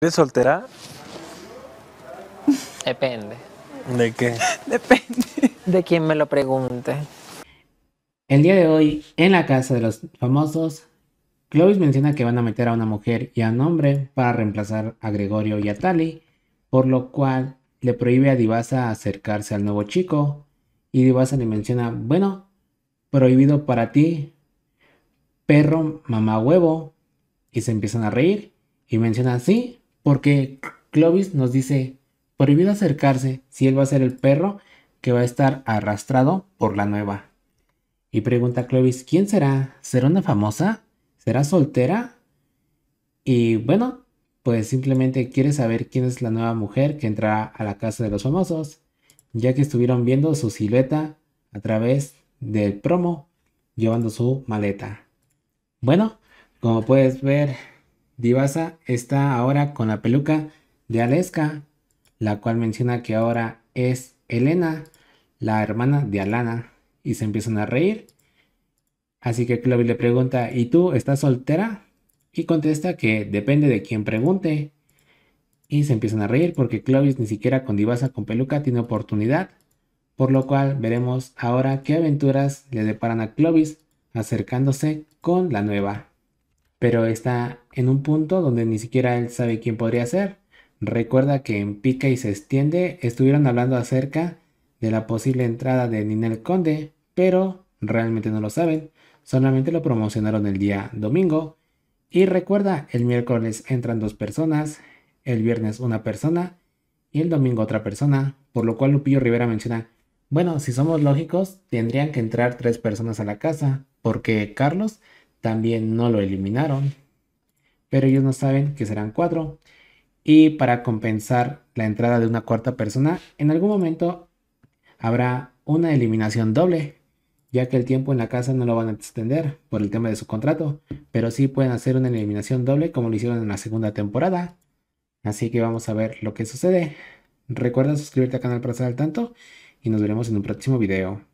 ¿Eres soltera? Depende. ¿De qué? Depende. De quien me lo pregunte. El día de hoy, en la casa de los famosos, Clovis menciona que van a meter a una mujer y a un hombre para reemplazar a Gregorio y a Tali, por lo cual le prohíbe a Divasa acercarse al nuevo chico. Y Divasa le menciona, bueno, prohibido para ti, perro mamá huevo. Y se empiezan a reír y menciona, sí, porque Clovis nos dice, prohibido acercarse si él va a ser el perro que va a estar arrastrado por la nueva. Y pregunta Clovis, ¿quién será? ¿Será una famosa? ¿Será soltera? Y bueno, pues simplemente quiere saber quién es la nueva mujer que entrará a la casa de los famosos, ya que estuvieron viendo su silueta a través del promo llevando su maleta. Bueno, como puedes ver, Divasa está ahora con la peluca de Aleska, la cual menciona que ahora es Elena, la hermana de Alana, y se empiezan a reír. Así que Clovis le pregunta, ¿y tú estás soltera? Y contesta que depende de quien pregunte. Y se empiezan a reír porque Clovis ni siquiera con Divasa con peluca tiene oportunidad. Por lo cual veremos ahora qué aventuras le deparan a Clovis acercándose con la nueva pero está en un punto donde ni siquiera él sabe quién podría ser. Recuerda que en Pica y se extiende estuvieron hablando acerca de la posible entrada de Ninel Conde, pero realmente no lo saben, solamente lo promocionaron el día domingo. Y recuerda, el miércoles entran dos personas, el viernes una persona y el domingo otra persona, por lo cual Lupillo Rivera menciona, bueno, si somos lógicos, tendrían que entrar tres personas a la casa, porque Carlos también no lo eliminaron. Pero ellos no saben que serán cuatro. Y para compensar la entrada de una cuarta persona, en algún momento habrá una eliminación doble, ya que el tiempo en la casa no lo van a extender por el tema de su contrato, pero sí pueden hacer una eliminación doble como lo hicieron en la segunda temporada. Así que vamos a ver lo que sucede. Recuerda suscribirte al canal para estar al tanto y nos veremos en un próximo video.